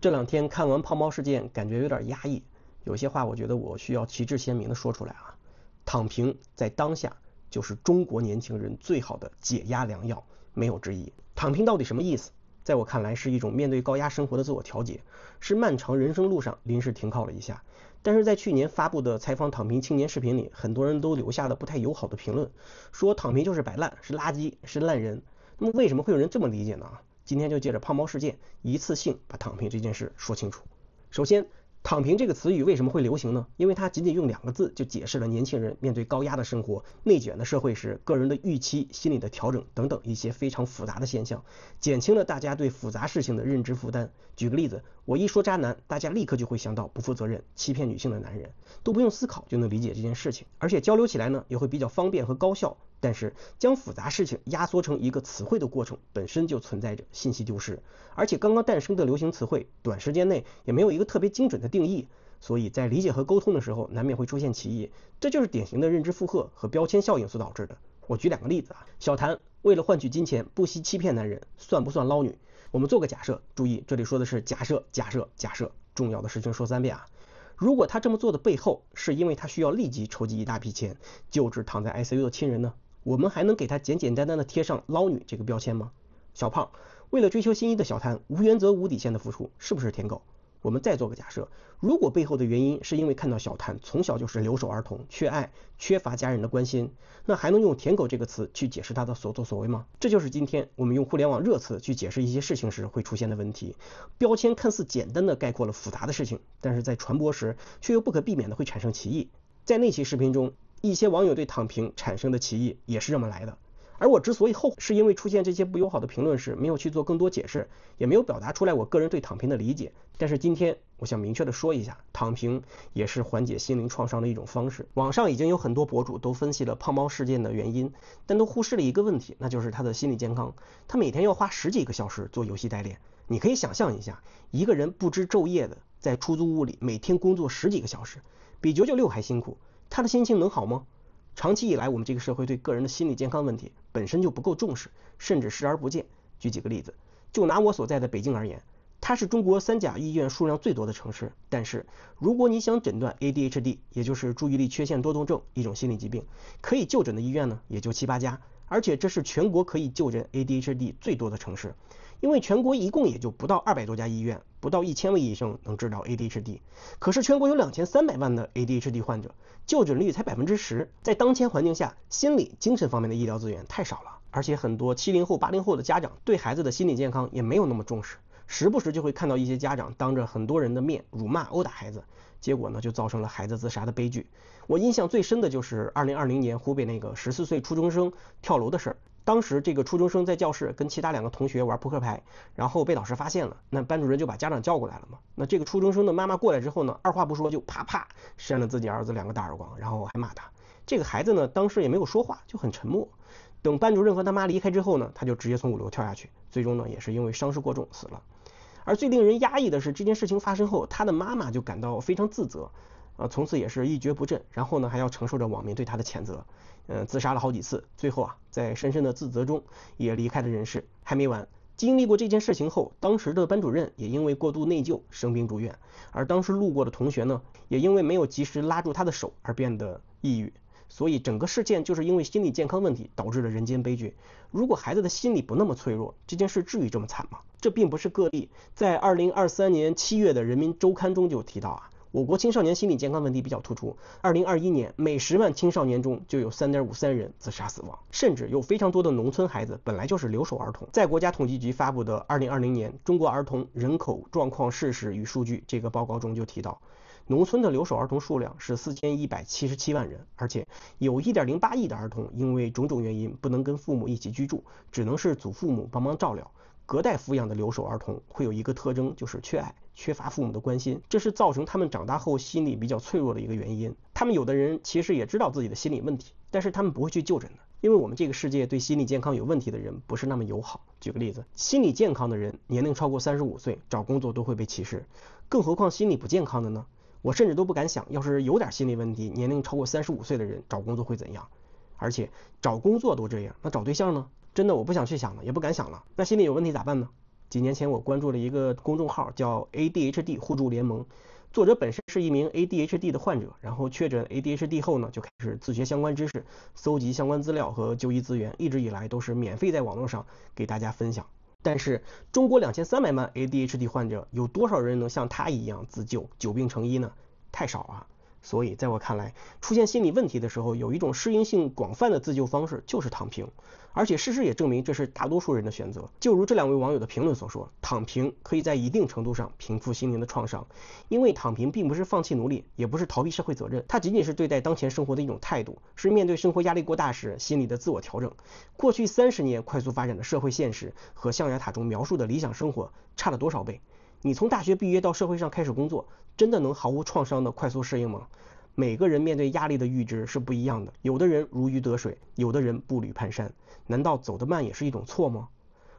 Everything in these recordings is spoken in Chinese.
这两天看完胖猫事件，感觉有点压抑。有些话我觉得我需要旗帜鲜明的说出来啊。躺平在当下就是中国年轻人最好的解压良药，没有之一。躺平到底什么意思？在我看来，是一种面对高压生活的自我调节，是漫长人生路上临时停靠了一下。但是在去年发布的采访躺平青年视频里，很多人都留下了不太友好的评论，说躺平就是摆烂，是垃圾，是烂人。那么为什么会有人这么理解呢？今天就借着胖猫事件，一次性把躺平这件事说清楚。首先，躺平这个词语为什么会流行呢？因为它仅仅用两个字就解释了年轻人面对高压的生活、内卷的社会时，个人的预期、心理的调整等等一些非常复杂的现象，减轻了大家对复杂事情的认知负担。举个例子，我一说渣男，大家立刻就会想到不负责任、欺骗女性的男人，都不用思考就能理解这件事情，而且交流起来呢也会比较方便和高效。但是，将复杂事情压缩成一个词汇的过程本身就存在着信息丢失，而且刚刚诞生的流行词汇，短时间内也没有一个特别精准的定义，所以在理解和沟通的时候，难免会出现歧义。这就是典型的认知负荷和标签效应所导致的。我举两个例子啊，小谭为了换取金钱，不惜欺骗男人，算不算捞女？我们做个假设，注意这里说的是假设，假设，假设，重要的事情说三遍啊。如果他这么做的背后，是因为他需要立即筹集一大笔钱，救治躺在 ICU 的亲人呢？我们还能给他简简单单的贴上“捞女”这个标签吗？小胖为了追求心仪的小谭，无原则、无底线的付出，是不是舔狗？我们再做个假设，如果背后的原因是因为看到小谭从小就是留守儿童，缺爱，缺乏家人的关心，那还能用“舔狗”这个词去解释他的所作所为吗？这就是今天我们用互联网热词去解释一些事情时会出现的问题。标签看似简单的概括了复杂的事情，但是在传播时却又不可避免的会产生歧义。在那期视频中。一些网友对躺平产生的歧义也是这么来的。而我之所以后悔，是因为出现这些不友好的评论时，没有去做更多解释，也没有表达出来我个人对躺平的理解。但是今天我想明确的说一下，躺平也是缓解心灵创伤的一种方式。网上已经有很多博主都分析了胖猫事件的原因，但都忽视了一个问题，那就是他的心理健康。他每天要花十几个小时做游戏代练，你可以想象一下，一个人不知昼夜的在出租屋里每天工作十几个小时，比九九六还辛苦。他的心情能好吗？长期以来，我们这个社会对个人的心理健康问题本身就不够重视，甚至视而不见。举几个例子，就拿我所在的北京而言，它是中国三甲医院数量最多的城市。但是，如果你想诊断 ADHD，也就是注意力缺陷多动症，一种心理疾病，可以就诊的医院呢，也就七八家，而且这是全国可以就诊 ADHD 最多的城市。因为全国一共也就不到二百多家医院，不到一千位医生能治疗 ADHD，可是全国有两千三百万的 ADHD 患者，就诊率才百分之十。在当前环境下，心理精神方面的医疗资源太少了，而且很多七零后、八零后的家长对孩子的心理健康也没有那么重视，时不时就会看到一些家长当着很多人的面辱骂、殴打孩子，结果呢，就造成了孩子自杀的悲剧。我印象最深的就是二零二零年湖北那个十四岁初中生跳楼的事儿。当时这个初中生在教室跟其他两个同学玩扑克牌，然后被老师发现了，那班主任就把家长叫过来了嘛。那这个初中生的妈妈过来之后呢，二话不说就啪啪扇了自己儿子两个大耳光，然后还骂他。这个孩子呢，当时也没有说话，就很沉默。等班主任和他妈离开之后呢，他就直接从五楼跳下去，最终呢也是因为伤势过重死了。而最令人压抑的是，这件事情发生后，他的妈妈就感到非常自责，啊，从此也是一蹶不振，然后呢还要承受着网民对他的谴责。嗯，自杀了好几次，最后啊，在深深的自责中也离开了人世。还没完，经历过这件事情后，当时的班主任也因为过度内疚生病住院，而当时路过的同学呢，也因为没有及时拉住他的手而变得抑郁。所以整个事件就是因为心理健康问题导致了人间悲剧。如果孩子的心理不那么脆弱，这件事至于这么惨吗？这并不是个例，在二零二三年七月的《人民周刊》中就提到啊。我国青少年心理健康问题比较突出。2021年，每十万青少年中就有3.53人自杀死亡，甚至有非常多的农村孩子本来就是留守儿童。在国家统计局发布的《2020年中国儿童人口状况事实与数据》这个报告中就提到，农村的留守儿童数量是4177万人，而且有1.08亿的儿童因为种种原因不能跟父母一起居住，只能是祖父母帮忙照料。隔代抚养的留守儿童会有一个特征，就是缺爱，缺乏父母的关心，这是造成他们长大后心理比较脆弱的一个原因。他们有的人其实也知道自己的心理问题，但是他们不会去就诊的，因为我们这个世界对心理健康有问题的人不是那么友好。举个例子，心理健康的人年龄超过三十五岁，找工作都会被歧视，更何况心理不健康的呢？我甚至都不敢想，要是有点心理问题，年龄超过三十五岁的人找工作会怎样？而且找工作都这样，那找对象呢？真的我不想去想了，也不敢想了。那心里有问题咋办呢？几年前我关注了一个公众号，叫 ADHD 互助联盟，作者本身是一名 ADHD 的患者，然后确诊 ADHD 后呢，就开始自学相关知识，搜集相关资料和就医资源，一直以来都是免费在网络上给大家分享。但是中国两千三百万 ADHD 患者，有多少人能像他一样自救，久病成医呢？太少啊！所以，在我看来，出现心理问题的时候，有一种适应性广泛的自救方式就是躺平，而且事实也证明这是大多数人的选择。就如这两位网友的评论所说，躺平可以在一定程度上平复心灵的创伤，因为躺平并不是放弃努力，也不是逃避社会责任，它仅仅是对待当前生活的一种态度，是面对生活压力过大时心理的自我调整。过去三十年快速发展的社会现实和象牙塔中描述的理想生活差了多少倍？你从大学毕业到社会上开始工作，真的能毫无创伤的快速适应吗？每个人面对压力的阈值是不一样的，有的人如鱼得水，有的人步履蹒跚，难道走得慢也是一种错吗？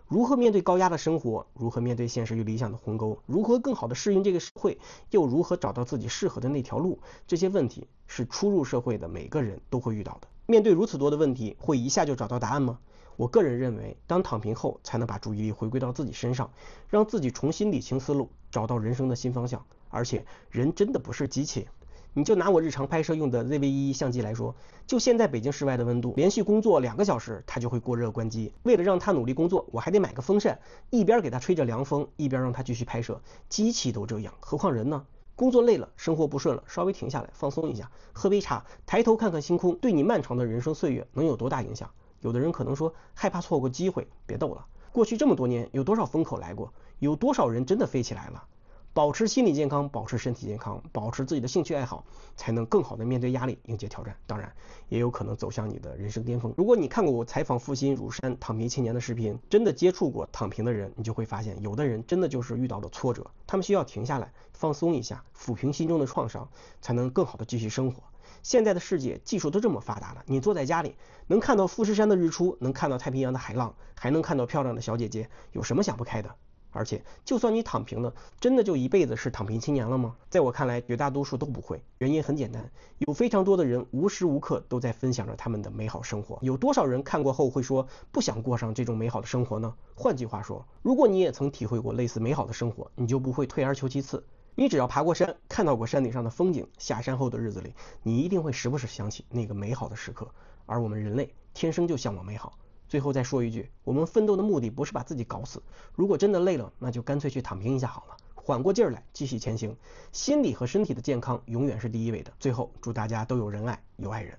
如何面对高压的生活？如何面对现实与理想的鸿沟？如何更好的适应这个社会？又如何找到自己适合的那条路？这些问题是初入社会的每个人都会遇到的。面对如此多的问题，会一下就找到答案吗？我个人认为，当躺平后，才能把注意力回归到自己身上，让自己重新理清思路，找到人生的新方向。而且，人真的不是机器。你就拿我日常拍摄用的 ZV 1相机来说，就现在北京室外的温度，连续工作两个小时，它就会过热关机。为了让它努力工作，我还得买个风扇，一边给它吹着凉风，一边让它继续拍摄。机器都这样，何况人呢？工作累了，生活不顺了，稍微停下来放松一下，喝杯茶，抬头看看星空，对你漫长的人生岁月能有多大影响？有的人可能说害怕错过机会，别逗了，过去这么多年有多少风口来过，有多少人真的飞起来了？保持心理健康，保持身体健康，保持自己的兴趣爱好，才能更好的面对压力，迎接挑战。当然，也有可能走向你的人生巅峰。如果你看过我采访复兴乳山躺平青年的视频，真的接触过躺平的人，你就会发现，有的人真的就是遇到了挫折，他们需要停下来，放松一下，抚平心中的创伤，才能更好的继续生活。现在的世界技术都这么发达了，你坐在家里能看到富士山的日出，能看到太平洋的海浪，还能看到漂亮的小姐姐，有什么想不开的？而且，就算你躺平了，真的就一辈子是躺平青年了吗？在我看来，绝大多数都不会。原因很简单，有非常多的人无时无刻都在分享着他们的美好生活，有多少人看过后会说不想过上这种美好的生活呢？换句话说，如果你也曾体会过类似美好的生活，你就不会退而求其次。你只要爬过山，看到过山顶上的风景，下山后的日子里，你一定会时不时想起那个美好的时刻。而我们人类天生就向往美好。最后再说一句，我们奋斗的目的不是把自己搞死。如果真的累了，那就干脆去躺平一下好了，缓过劲儿来继续前行。心理和身体的健康永远是第一位的。最后祝大家都有人爱，有爱人。